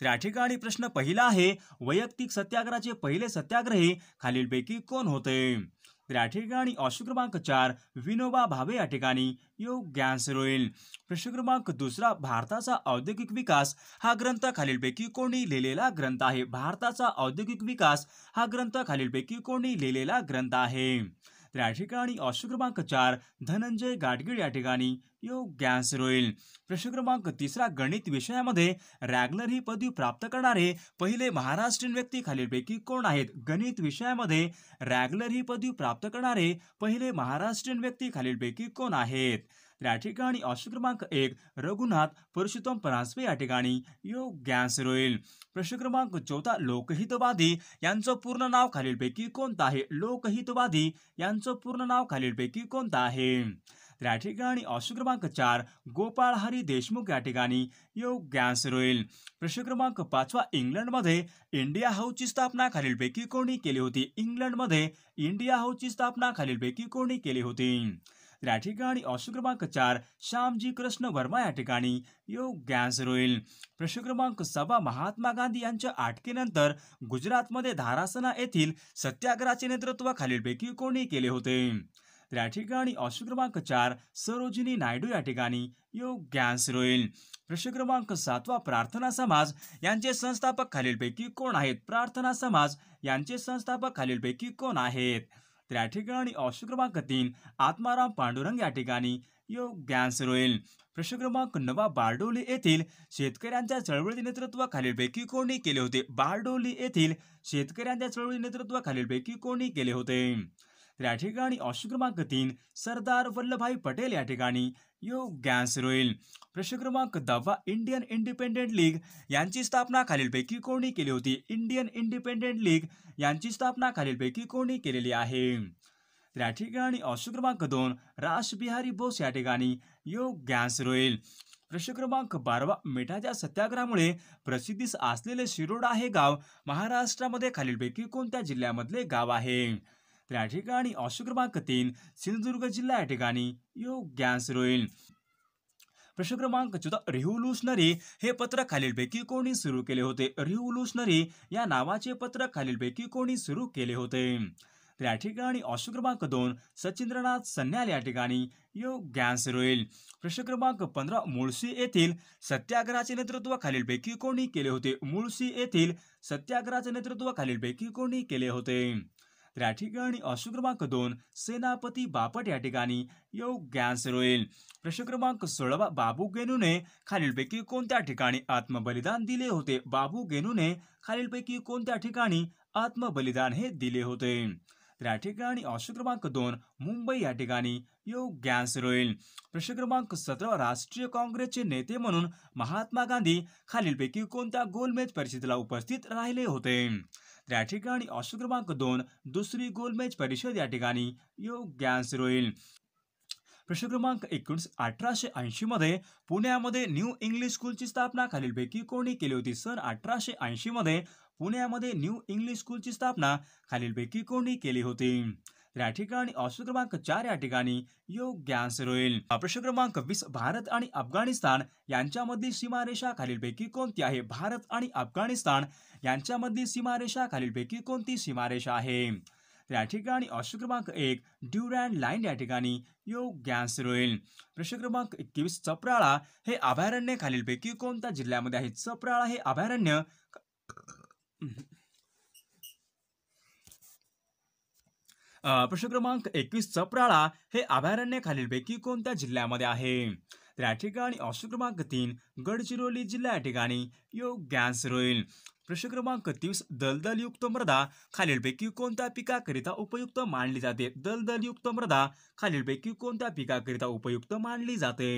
त्या ठिकाणी प्रश्न पहिला आहे वैयक्तिक सत्याग्रहाचे पहिले सत्याग्रही खालीलपैकी कोण होते त्या ठिकाणी ऑप्शन क्रमांक चार विनोबा भावे या ठिकाणी योग्य आन्सर होईल प्रश्न क्रमांक दुसरा भारताचा औद्योगिक विकास हा ग्रंथ खालीलपैकी कोणी लिहिलेला ग्रंथ आहे भारताचा औद्योगिक विकास हा ग्रंथ खालीलपैकी कोणी लिहिलेला ग्रंथ आहे या ठिकाणी ऑप्शन क्रमांक चार धनंजय गाडगीळ या ठिकाणी योग आन्सर होईल प्रश्न क्रमांक तिसरा गणित विषयामध्ये रॅगलर ही पदवी प्राप्त करणारे पहिले महाराष्ट्रीयन व्यक्ती खालीलपैकी कोण आहेत गणित विषयामध्ये रॅगलर ही पदवी प्राप्त करणारे पहिले महाराष्ट्रीयन व्यक्ती खालीलपैकी कोण आहेत त्या ठिकाणी ऑप्शन क्रमांक एक रघुनाथ पुरुषोत्तम परांजपे या ठिकाणी योग्य आन्सर होईल प्रश्न क्रमांक चौथा लोकहितवादी यांचं पूर्ण नाव खालीलपैकी कोणतं आहे लोकहितवादी यांचं पूर्ण नाव खालीलपैकी कोणतं आहे त्या ठिकाणी ऑप्शन क्रमांक चार गोपाळ हरी देशमुख या ठिकाणी योग्य आन्सर होईल प्रश्न क्रमांक पाचवा इंग्लंडमध्ये इंडिया हाऊसची स्थापना खालीलपैकी कोणी केली होती इंग्लंडमध्ये इंडिया हाऊसची स्थापना खालीलपैकी कोणी केली होती त्या या ठिकाणी अशोक क्रमांक चार श्यामजी कृष्ण वर्मा या ठिकाणी योग गॅस होईल प्रश्न क्रमांक सभा महात्मा गांधी यांच्या अटकेनंतर गुजरातमध्ये धारासना येथील सत्याग्रहाचे नेतृत्व खालीलपैकी कोणी केले होते त्या या ठिकाणी अशोक क्रमांक चार सरोजिनी नायडू या ठिकाणी योग गॅस रोईल प्रश्न क्रमांक सातवा प्रार्थना समाज यांचे संस्थापक खालीलपैकी कोण आहेत प्रार्थना समाज यांचे संस्थापक खालीलपैकी कोण आहेत त्या ठिकाणी ऑप्शन क्रमांक तीन आत्माराम पांडुरंग या ठिकाणी योग्य आन्सर होईल प्रश्न क्रमांक नवा बारडोली येथील शेतकऱ्यांच्या चळवळी नेतृत्व पैकी कोणी केले होते बारडोली येथील शेतकऱ्यांच्या चळवळी नेतृत्व पैकी कोणी केले होते त्या या ठिकाणी ऑप्शन क्रमांक तीन सरदार वल्लभभाई पटेल या ठिकाणी योग आन्सर होईल प्रश्न क्रमांक दहावा इंडियन इंडिपेंडेंट लीग यांची स्थापना खालीलपैकी कोणी केली होती इंडियन इंडिपेंडेंट लीग यांची स्थापना खालीलपैकी कोणी केलेली आहे तर या ठिकाणी ऑप्शन क्रमांक दोन राजबिहारी बोस या ठिकाणी योग आन्सर होईल प्रश्न क्रमांक बारावा मिठाच्या सत्याग्रहामुळे प्रसिद्धीस असलेले शिरोडा हे गाव महाराष्ट्रामध्ये खालीलपैकी कोणत्या जिल्ह्यामधले गाव आहे त्या ठिकाणी ऑप्शन क्रमांक तीन सिंधुदुर्ग जिल्हा या ठिकाणी योग्य आन्सर होईल प्रश्न क्रमांक चौदा रिव्होल्युशनरी हे पत्र खालीलपैकी कोणी सुरू केले होते रिव्होल्युशनरी या नावाचे पत्र खालीलपैकी कोणी सुरू केले होते त्या ठिकाणी ऑप्शन क्रमांक दोन सचिंद्रनाथ सन्याल या ठिकाणी योग आन्सर होईल प्रश्न क्रमांक पंधरा मुळशी येथील सत्याग्रहाचे नेतृत्व खालीलपैकी कोणी केले होते मुळशी येथील सत्याग्रहाचे नेतृत्व खालीलपैकी कोणी केले होते त्या ठिकाणी अश्व क्रमांक दोन सेनापती बापट या ठिकाणी योग्य आन्सर होईल प्रश्न क्रमांक सोळा बाबू गेनूने खालीलपैकी कोणत्या ठिकाणी आत्मबलिदान दिले होते बाबू गेनूने खालीलपैकी कोणत्या ठिकाणी आत्मबलिदान हे दिले होते त्या या ठिकाणी ऑप्शन क्रमांक दोन मुंबई या ठिकाणी योग्य आन्सर होईल प्रश्न क्रमांक सतरा राष्ट्रीय काँग्रेसचे नेते म्हणून महात्मा गांधी खालीलपैकी कोणत्या गोलमेज परिषदेला उपस्थित राहिले होते त्या या ठिकाणी ऑप्शन क्रमांक दोन दुसरी गोलमेज परिषद या ठिकाणी योग्यांश होईल प्रश्न क्रमांक एकोणीस अठराशे मध्ये पुण्यामध्ये न्यू इंग्लिश स्कूलची स्थापना खालीलपैकी कोणी केली होती सन अठराशे मध्ये पुण्यामध्ये न्यू इंग्लिश स्कूलची स्थापना खालीलपैकी कोणी केली होती त्या या ठिकाणी ऑप्शन क्रमांक चार या ठिकाणी योग्य आन्सर होईल प्रश्न क्रमांक वीस भारत आणि अफगाणिस्तान यांच्यामध्ये सीमारेषा खालीलपैकी कोणती आहे भारत आणि अफगाणिस्तान यांच्यामध्ये सीमारेषा खालीलपैकी कोणती सीमारेषा आहे या ठिकाणी ऑप्शन क्रमांक एक ड्युरँड लाईन या ठिकाणी योग्य आन्सर होईल प्रश्न क्रमांक एकवीस चपराळा हे अभयारण्य खालीलपैकी कोणत्या जिल्ह्यामध्ये आहे चपराळा हे अभयारण्य प्रश्न क्रमांक एकवीस चपराळा हे अभयारण्य खालीलपैकी कोणत्या जिल्ह्यामध्ये आहे तर या ठिकाणी ऑप्शन क्रमांक तीन गडचिरोली जिल्हा या ठिकाणी आन्सर रोईल प्रश्न क्रमांक तीस दलदलयुक्त मृदा खालीलपैकी कोणत्या पिकाकरिता उपयुक्त मानली जाते दलदलयुक्त मृदा खालीलपैकी कोणत्या पिकाकरिता उपयुक्त मानली जाते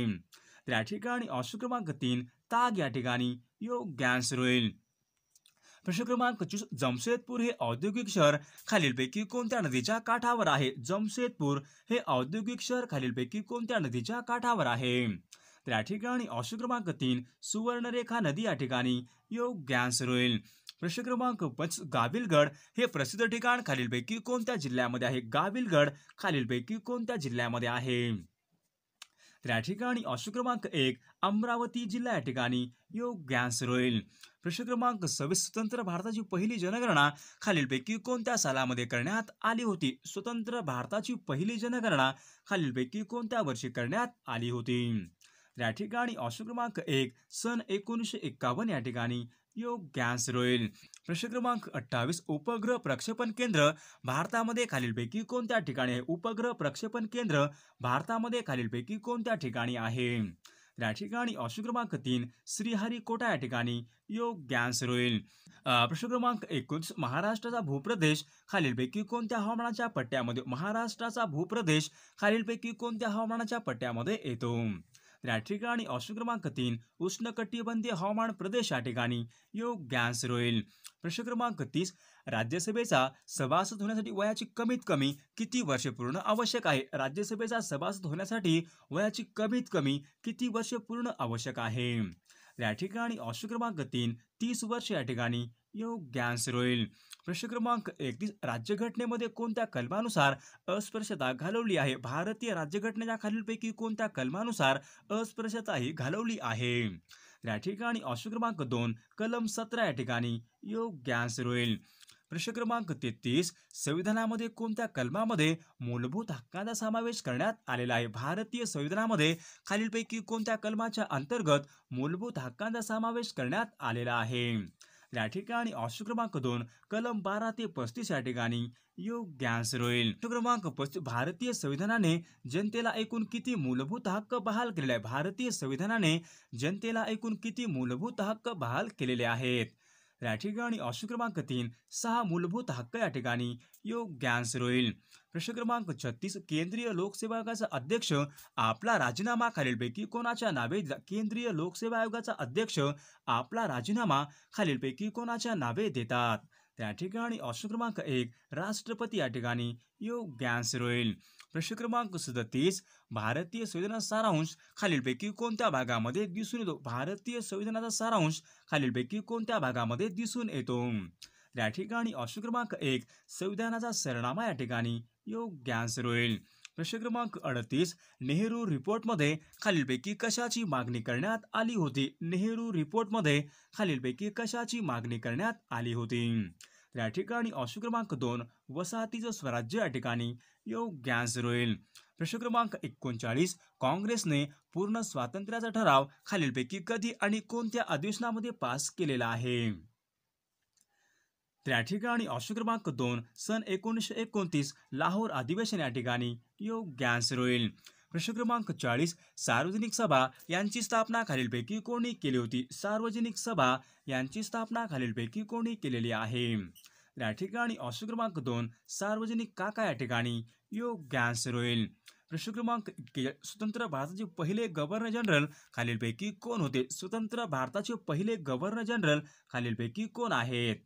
तर या ठिकाणी ऑप्शन क्रमांक तीन ताग या ठिकाणी आन्सर रोईल प्रश्न क्रमांक जमशेदपूर हे औद्योगिक शहर खालीलपैकी कोणत्या नदीच्या काठावर आहे जमशेदपूर हे औद्योगिक शहर खालीलपैकी कोणत्या नदीच्या काठावर आहे तर या ठिकाणी ऑप्शन क्रमांक तीन सुवर्णरेखा नदी या ठिकाणी योग्य आन्सर होईल प्रश्न क्रमांक पंच गाविलगड हे प्रसिद्ध ठिकाण खालीलपैकी कोणत्या जिल्ह्यामध्ये आहे गाविलगड खालीलपैकी कोणत्या जिल्ह्यामध्ये आहे त्या ठिकाणी ऑप्शन क्रमांक एक अमरावती जिल्हा या ठिकाणी योग गॅस रोईल प्रश्न क्रमांक सव्वीस स्वतंत्र भारताची पहिली जनगणना खालीलपैकी कोणत्या सालामध्ये करण्यात आली होती स्वतंत्र भारताची पहिली जनगणना खालीलपैकी कोणत्या वर्षी करण्यात आली होती त्या ठिकाणी ऑप्शन क्रमांक एक सन एकोणीसशे एक्कावन्न या ठिकाणी गॅस रोईल प्रश्न क्रमांक अठ्ठावीस उपग्रह प्रक्षेपण केंद्र भारतामध्ये खालीलपैकी कोणत्या ठिकाणी आहे उपग्रह प्रक्षेपण केंद्र भारतामध्ये खालीलपैकी कोणत्या ठिकाणी आहे या ठिकाणी ऑप्शन क्रमांक तीन श्रीहरिकोटा या ठिकाणी योग गॅस रोईल प्रश्न क्रमांक एकोणीस महाराष्ट्राचा भूप्रदेश खालीलपैकी कोणत्या हवामानाच्या पट्ट्यामध्ये महाराष्ट्राचा भूप्रदेश खालीलपैकी कोणत्या हवामानाच्या पट्ट्यामध्ये येतो त्या ठिकाणी ऑप्शन क्रमांक तीन उष्णकटिबंधीय हवामान प्रदेश या ठिकाणी योग्य आन्सर होईल प्रश्न क्रमांक तीस राज्यसभेचा सभासद होण्यासाठी वयाची कमीत कमी किती वर्ष पूर्ण आवश्यक आहे राज्यसभेचा सभासद होण्यासाठी वयाची कमीत कमी किती वर्षे पूर्ण आवश्यक आहे या ठिकाणी ऑप्शन क्रमांक तीन तीस वर्ष या ठिकाणी योग्य आन्सर होईल प्रश्न क्रमांक एकतीस राज्यघटनेमध्ये कोणत्या कलमानुसार अस्पृश्यता घालवली आहे भारतीय राज्यघटनेच्या खालीलपैकी कोणत्या कलमानुसार अस्पृश्यता ही घालवली आहे या ठिकाणी ऑप्शन क्रमांक दोन कलम सतरा या ठिकाणी योग्य आन्सर होईल प्रश्न क्रमांक तेहतीस संविधानामध्ये कोणत्या कलमामध्ये मूलभूत हक्कांचा समावेश करण्यात आलेला आहे भारतीय संविधानामध्ये खालीलपैकी कोणत्या कलमाच्या अंतर्गत मूलभूत हक्कांचा समावेश करण्यात आलेला आहे या ठिकाणी ऑप्शन क्रमांक दोन कलम बारा ते पस्तीस या ठिकाणी योग्य आन्सर होईल क्रमांक पस्तीस भारतीय संविधानाने जनतेला एकूण किती मूलभूत हक्क बहाल केलेले आहे भारतीय संविधानाने जनतेला एकूण किती मूलभूत हक्क बहाल केलेले आहेत या ठिकाणी ऑप्शन क्रमांक तीन सहा मूलभूत हक्क या ठिकाणी योग्य आन्सर होईल प्रश्न क्रमांक छत्तीस केंद्रीय लोकसेवा आयोगाचा अध्यक्ष आपला राजीनामा खालीलपैकी कोणाच्या नावे केंद्रीय लोकसेवा आयोगाचा अध्यक्ष आपला राजीनामा खालीलपैकी कोणाच्या नावे देतात त्या ठिकाणी ऑप्शन क्रमांक एक राष्ट्रपती या ठिकाणी योग्य आन्सर होईल प्रश्न क्रमांक सदतीस भारतीय संविधानाचा सारांश खालीलपैकी कोणत्या भागामध्ये दिसून येतो भारतीय संविधानाचा सारांश खालीलपैकी कोणत्या भागामध्ये दिसून येतो त्या ठिकाणी ऑप्शन क्रमांक एक संविधानाचा सरनामा या ठिकाणी योग्य आन्सर होईल प्रश्न क्रमांक अडतीस नेहरू रिपोर्टमध्ये खालीलपैकी कशाची मागणी करण्यात आली होती नेहरू रिपोर्टमध्ये खालीलपैकी कशाची मागणी करण्यात आली होती या ठिकाणी ऑप्शन क्रमांक दोन वसाहतीचं स्वराज्य या ठिकाणी योग्य आन्सर होईल प्रश्न क्रमांक एकोणचाळीस काँग्रेसने पूर्ण स्वातंत्र्याचा ठराव खालीलपैकी कधी आणि कोणत्या अधिवेशनामध्ये पास केलेला आहे त्या ठिकाणी ऑप्शन क्रमांक दोन सन एकोणीसशे एकोणतीस लाहोर अधिवेशन या ठिकाणी योग रोईल प्रश्न क्रमांक चाळीस सार्वजनिक सभा यांची स्थापना खालीलपैकी कोणी केली होती सार्वजनिक सभा यांची स्थापना खालीलपैकी कोणी केलेली आहे त्या ठिकाणी ऑप्शन क्रमांक दोन सार्वजनिक काका या ठिकाणी योग रोईल प्रश्न क्रमांक स्वतंत्र भारताचे पहिले गव्हर्नर जनरल खालीलपैकी कोण होते स्वतंत्र भारताचे पहिले गव्हर्नर जनरल खालीलपैकी कोण आहेत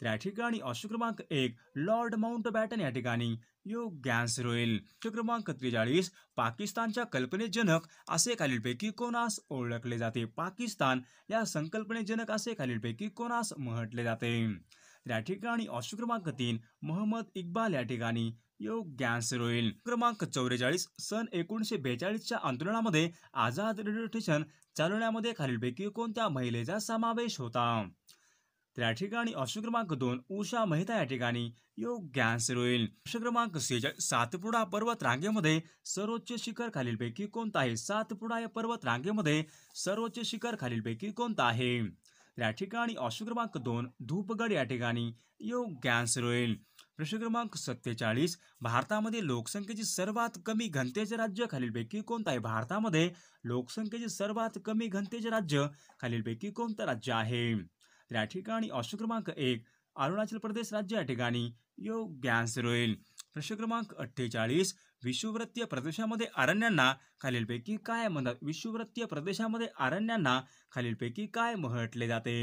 तर या ठिकाणी अशोक क्रमांक एक लॉर्ड माउंट बॅटन या ठिकाणी योग्यांश रोईल क्रमांक त्रेचाळीस पाकिस्तानच्या कल्पनेजनक असे खालीलपैकी कोणास ओळखले जाते पाकिस्तान या संकल्पनेजनक असे खालीलपैकी कोणास म्हटले जाते त्या ठिकाणी अशोक क्रमांक तीन मोहम्मद इक्बाल या ठिकाणी योग्यांश रोईल क्रमांक चौवेचाळीस सन एकोणीसशे बेचाळीसच्या आंदोलनामध्ये आझाद रेडिओ स्टेशन चालवण्यामध्ये खालीलपैकी कोणत्या महिलेचा समावेश होता त्या ठिकाणी ऑप्शन क्रमांक दोन उषा मेहता या ठिकाणी योग्य आन्सर होईल प्रश्न क्रमांक सातपुडा पर्वत रांगेमध्ये सर्वोच्च शिखर खालीलपैकी कोणता आहे सातपुडा या पर्वत रांगेमध्ये सर्वोच्च शिखर खालीलपैकी कोणता आहे त्या ठिकाणी ऑप्शन क्रमांक दोन धूपगड या ठिकाणी योग्य आन्सर होईल प्रश्न क्रमांक सत्तेचाळीस भारतामध्ये लोकसंख्येची सर्वात कमी घनतेचे राज्य खालीलपैकी कोणतं आहे भारतामध्ये लोकसंख्येचे सर्वात कमी घनतेचे राज्य खालीलपैकी कोणतं राज्य आहे तर या ठिकाणी ऑप्शन क्रमांक एक अरुणाचल प्रदेश राज्य या ठिकाणी योग आन्सर होईल प्रश्न क्रमांक अठ्ठेचाळीस विश्ववृत्तीय प्रदेशामध्ये अरण्यांना खालीलपैकी काय म्हणतात विश्ववृत्तीय प्रदेशामध्ये अरण्यांना खालीलपैकी काय म्हटले जाते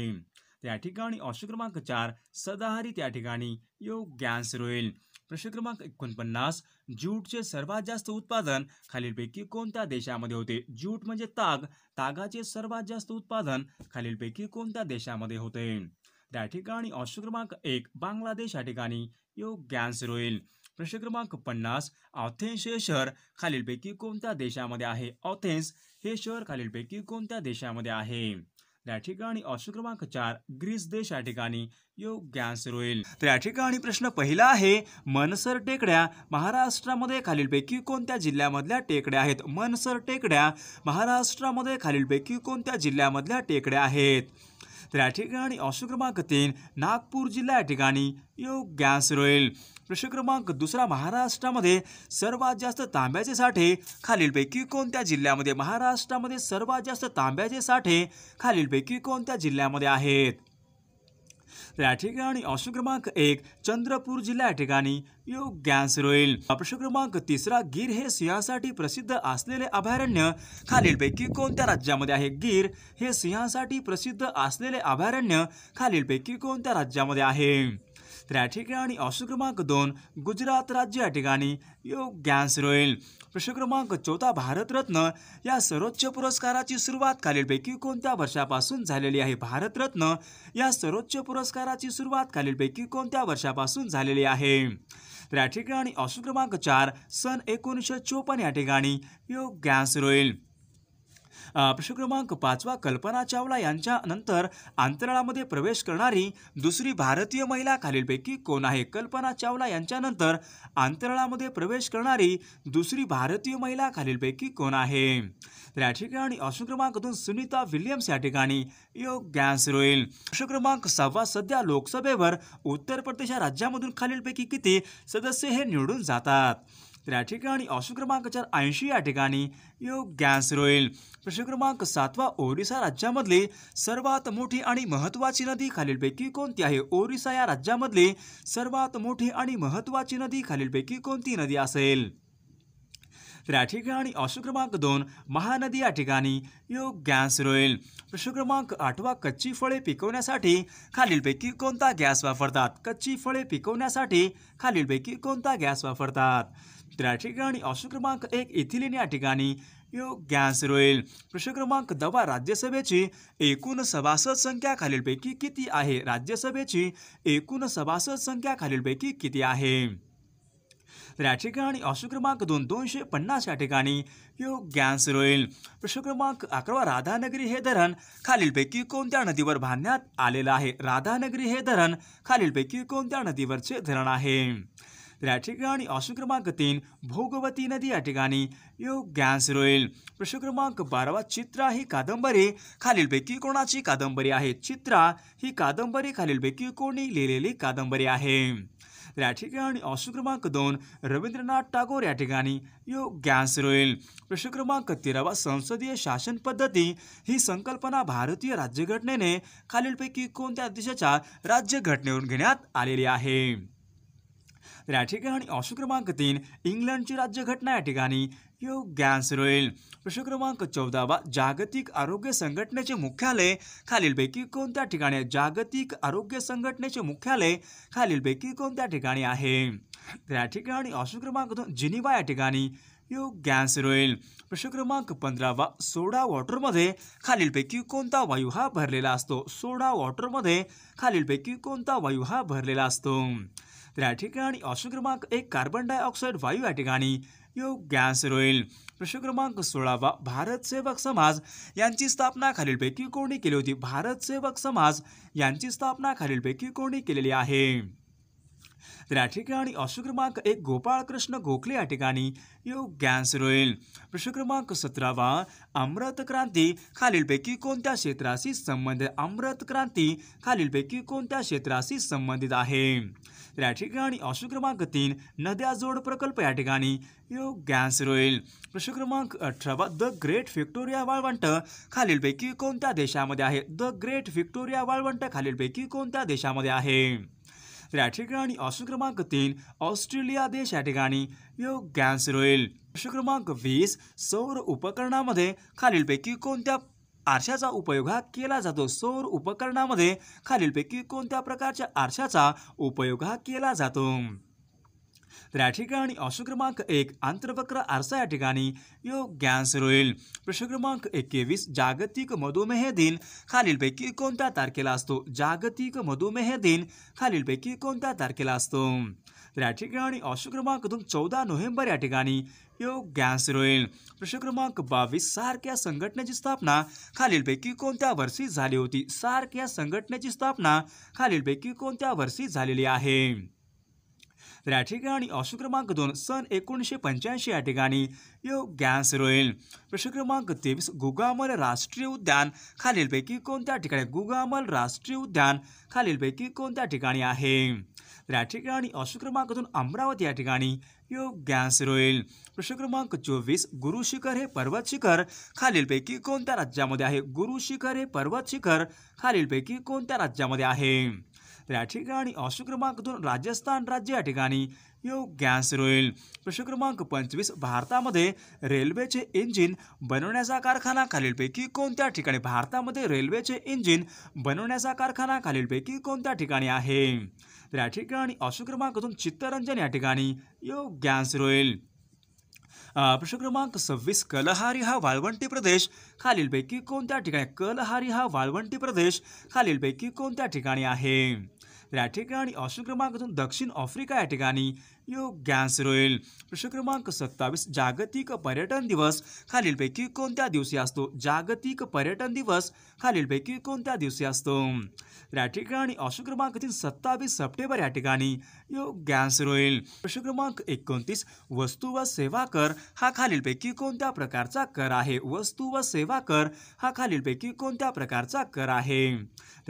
त्या ठिकाणी ऑप्शन क्रमांक चार सदाहरित या ठिकाणी योग आन्सर होईल प्रश्न क्रमांक एकोणपन्नास ज्यूटचे सर्वात जास्त उत्पादन खालीलपैकी कोणत्या देशामध्ये होते ज्यूट म्हणजे ताग तागाचे सर्वात जास्त उत्पादन खालीलपैकी कोणत्या देशामध्ये होते त्या ठिकाणी ऑप्शन क्रमांक एक बांगलादेश या ठिकाणी योग्य आन्सर होईल प्रश्न क्रमांक पन्नास ऑथेन्स हे शहर खालीलपैकी कोणत्या देशामध्ये आहे ऑथेन्स हे शहर खालीलपैकी कोणत्या देशामध्ये आहे त्या ठिकाणी ऑप्शन क्रमांक चार ग्रीस देश या ठिकाणी योग्य आन्सर होईल तर या ठिकाणी प्रश्न पहिला आहे मनसर टेकड्या महाराष्ट्रामध्ये खालीलपैकी कोणत्या जिल्ह्यामधल्या टेकड्या आहेत मनसर टेकड्या महाराष्ट्रामध्ये खालीलपैकी कोणत्या जिल्ह्यामधल्या टेकड्या आहेत तर या ठिकाणी ऑप्शन क्रमांक तीन नागपूर जिल्हा या ठिकाणी योग्य आन्सर होईल प्रश्न क्रमांक दुसरा महाराष्ट्रामध्ये सर्वात जास्त तांब्याचे साठे खालीलपैकी कोणत्या जिल्ह्यामध्ये महाराष्ट्रामध्ये सर्वात जास्त तांब्याचे साठे खालीलपैकी कोणत्या जिल्ह्यामध्ये आहेत या ठिकाणी ऑप्शन क्रमांक एक चंद्रपूर जिल्हा या ठिकाणी आन्सर होईल प्रश्न क्रमांक तिसरा गिर हे सिंहासाठी प्रसिद्ध असलेले अभयारण्य खालीलपैकी कोणत्या राज्यामध्ये आहे गिर हे सिंहासाठी प्रसिद्ध असलेले अभयारण्य खालीलपैकी कोणत्या राज्यामध्ये आहे त्या ठिकाणी ऑप्शन क्रमांक दोन गुजरात राज्य या ठिकाणी योग्यांश राहील प्रश्न क्रमांक चौथा भारतरत्न या सर्वोच्च पुरस्काराची सुरुवात खालीलपैकी कोणत्या वर्षापासून झालेली आहे भारतरत्न या सर्वोच्च पुरस्काराची सुरुवात खालीलपैकी कोणत्या वर्षापासून झालेली आहे तर या ठिकाणी ऑप्शन क्रमांक चार सन एकोणीसशे चोपन्न या ठिकाणी योग्यांश रोयल प्रश्न क्रमांक पाचवा कल्पना चावला यांच्या नंतर अंतराळामध्ये प्रवेश करणारी दुसरी भारतीय महिला खालीलपैकी कोण आहे कल्पना चावला यांच्यानंतर अंतराळामध्ये प्रवेश करणारी दुसरी भारतीय महिला खालीलपैकी कोण आहे तर या ठिकाणी ऑप्शन क्रमांक दोन सुनीता विल्यम्स या ठिकाणी योग्य आन्सर होईल प्रश्न क्रमांक सहावा सध्या लोकसभेवर उत्तर प्रदेश या राज्यामधून खालीलपैकी किती सदस्य हे निवडून जातात त्या ठिकाणी ऑप्शन क्रमांक चार ऐंशी या ठिकाणी योग गॅस रोईल प्रश्न क्रमांक सातवा ओरिसा राज्यामधली सर्वात मोठी आणि महत्त्वाची नदी खालीलपैकी कोणती आहे ओरिसा या राज्यामधली सर्वात मोठी आणि महत्त्वाची नदी खालीलपैकी कोणती नदी असेल त्या ठिकाणी ऑप्शन क्रमांक दोन महानदी या ठिकाणी योग गॅस रोईल प्रश्न क्रमांक आठवा कच्ची फळे पिकवण्यासाठी खालीलपैकी कोणता गॅस वापरतात कच्ची फळे पिकवण्यासाठी खालीलपैकी कोणता गॅस वापरतात त्या ठिकाणी ऑप्शन क्रमांक एक इथिलीन या ठिकाणी योग्य गॅस रोईल प्रश्न क्रमांक दहा राज्यसभेची एकूण सभासद संख्या खालीलपैकी किती आहे राज्यसभेची एकूण सभासद संख्या खालीलपैकी किती आहे तर या ठिकाणी ऑप्शन क्रमांक दोन दोनशे पन्नास या ठिकाणी योग्य गॅस रोईल प्रश्न क्रमांक अकरावा राधानगरी हे धरण खालीलपैकी कोणत्या नदीवर बांधण्यात आलेलं आहे राधानगरी हे धरण खालीलपैकी कोणत्या नदीवरचे धरण आहे तर या ठिकाणी ऑप्शन क्रमांक तीन भोगवती नदी या ठिकाणी योग्य आन्सर होईल प्रश्न क्रमांक बारावा चित्रा ही कादंबरी खालीलपैकी कोणाची कादंबरी आहे चित्रा ही कादंबरी खालीलपैकी कोणी लिहिलेली कादंबरी आहे ठिकाणी ऑप्शन क्रमांक दोन रवींद्रनाथ टागोर या ठिकाणी योग आन्सर होईल प्रश्न क्रमांक तेरावा संसदीय शासन पद्धती ही संकल्पना भारतीय राज्यघटनेने खालीलपैकी कोणत्या देशाच्या राज्यघटनेवरून घेण्यात आलेली आहे तर या ठिकाणी ऑप्शन क्रमांक तीन इंग्लंडची राज्यघटना या ठिकाणी योग्य आन्सर होईल प्रश्न क्रमांक चौदा बा जागतिक आरोग्य संघटनेचे मुख्यालय खालीलपैकी कोणत्या ठिकाणी जागतिक आरोग्य संघटनेचे मुख्यालय खालीलपैकी कोणत्या ठिकाणी आहे तर या ठिकाणी ऑप्शन क्रमांक दोन जिनिवा या ठिकाणी योग्य गॅस होईल प्रश्न क्रमांक पंधरावा सोडा वॉटरमध्ये खालीलपैकी कोणता वायू हा भरलेला असतो सोडा वॉटरमध्ये खालीलपैकी कोणता वायू हा भरलेला असतो तर या ठिकाणी ऑप्शन क्रमांक एक कार्बन डायऑक्साईड वायू या ठिकाणी योग गॅस रोईल प्रश्न क्रमांक सोळावा भारत सेवक समाज यांची स्थापना खालीलपैकी कोणी केली होती भारत सेवक समाज यांची स्थापना खालीलपैकी कोणी केलेली आहे तर या ठिकाणी अश्व क्रमांक एक गोपाळकृष्ण गोखले या ठिकाणी योग गॅस होईल प्रश्न क्रमांक सतरावा अमृत क्रांती खालीलपैकी कोणत्या क्षेत्राशी संबंधित अमृत क्रांती खालीलपैकी कोणत्या क्षेत्राशी संबंधित आहे तर या ठिकाणी अश्व क्रमांक तीन नद्या जोड प्रकल्प या ठिकाणी योग गॅस होईल प्रश्न क्रमांक अठरावा द ग्रेट व्हिक्टोरिया वाळवंट खालीलपैकी कोणत्या देशामध्ये आहे द ग्रेट व्हिक्टोरिया वाळवंट खालीलपैकी कोणत्या देशामध्ये आहे तर या ठिकाणी ऑप्शन क्रमांक तीन ऑस्ट्रेलिया देश या ठिकाणी योग्य गॅन्स होईल ऑप्शन क्रमांक वीस सौर उपकरणामध्ये खालीलपैकी कोणत्या आरशाचा उपयोग हा केला जातो सौर उपकरणामध्ये खालीलपैकी कोणत्या प्रकारच्या आरशाचा उपयोग हा केला जातो तर या ठिकाणी अशोक क्रमांक एक आंतरवक्र आरसा या ठिकाणी योग्यांश होईल प्रश्न क्रमांक एकवीस जागतिक मधुमेह दिन खालीलपैकी कोणत्या तारखेला असतो जागतिक मधुमेह दिन खालीलपैकी कोणत्या तारखेला असतो तर या ठिकाणी अशोक क्रमांक दोन चौदा नोव्हेंबर या ठिकाणी गॅस होईल प्रश्न क्रमांक बावीस सार्क या संघटनेची स्थापना खालीलपैकी कोणत्या वर्षी झाली होती सार्क या संघटनेची स्थापना खालीलपैकी कोणत्या वर्षी झालेली आहे त्या या ठिकाणी ऑप्शन क्रमांक दोन सन एकोणीसशे पंच्याऐंशी या ठिकाणी यो गॅस रोईल प्रश्न क्रमांक तेवीस गुगामल राष्ट्रीय उद्यान खालीलपैकी कोणत्या ठिकाणी गुगामल राष्ट्रीय उद्यान खालीलपैकी कोणत्या ठिकाणी आहे तर या ठिकाणी ऑप्शन क्रमांक दोन अमरावती या ठिकाणी यो गॅस रोईल प्रश्न क्रमांक चोवीस गुरु शिखर हे पर्वत शिखर खालीलपैकी कोणत्या राज्यामध्ये आहे गुरु शिखर हे पर्वत शिखर खालीलपैकी कोणत्या राज्यामध्ये आहे त्या या ठिकाणी ऑप्शन क्रमांक दोन राजस्थान राज्य या ठिकाणी योग गॅस होईल प्रश्न क्रमांक पंचवीस भारतामध्ये रेल्वेचे इंजिन बनवण्याचा कारखाना खालीलपैकी कोणत्या ठिकाणी भारतामध्ये रेल्वेचे इंजिन बनवण्याचा कारखाना खालीलपैकी कोणत्या ठिकाणी आहे त्या या ठिकाणी ऑप्शन क्रमांक दोन चित्तरंजन या ठिकाणी योग गॅस होईल प्रश्न क्रमांक सव्वीस कलहारी हा वाळवंटी प्रदेश खालीलपैकी कोणत्या ठिकाणी कलहारी हा वाळवंटी प्रदेश खालीलपैकी कोणत्या ठिकाणी आहे या ठिकाणी ऑप्शन क्रमांक दोन दक्षिण आफ्रिका या ठिकाणी योग्यांश होईल प्रश्न क्रमांक सत्तावीस जागतिक पर्यटन दिवस खालीलपैकी कोणत्या दिवशी असतो जागतिक पर्यटन दिवस खालीलपैकी कोणत्या दिवशी असतो या ठिकाणी ऑप्शन क्रमांक तीन सत्तावीस सप्टेंबर या ठिकाणी योग्यांश होईल प्रश्न क्रमांक एकोणतीस वस्तू व सेवा कर हा खालीलपैकी कोणत्या प्रकारचा कर आहे वस्तू व सेवा कर हा खालीलपैकी कोणत्या प्रकारचा कर आहे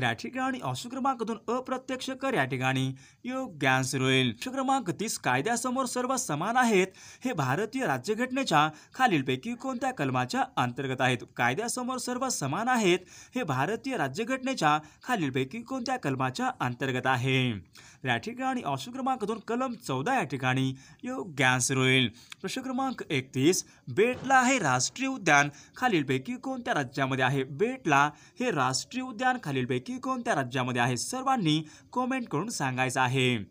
या ठिकाणी ऑप्शन क्रमांक दोन अप्रत्यक्ष कर या ठिकाणी योग होईल प्रश्न क्रमांक तीस कायद्यासमोर सर्व समान आहेत हे भारतीय राज्यघटनेच्या खालीलपैकी कोणत्या कलमाच्या अंतर्गत आहेत कायद्यासमोर सर्व समान आहेत हे भारतीय राज्यघटनेच्या खालीलपैकी कोणत्या कलमाच्या अंतर्गत आहे या ठिकाणी ऑप्शन क्रमांक दोन कलम चौदा या ठिकाणी आन्सर होईल प्रश्न क्रमांक एकतीस बेटला हे राष्ट्रीय उद्यान खालीलपैकी कोणत्या राज्यामध्ये आहे बेटला हे राष्ट्रीय उद्यान खालीलपैकी कोणत्या राज्यामध्ये आहे सर्वांनी कॉमेंट करून सांगायचं आहे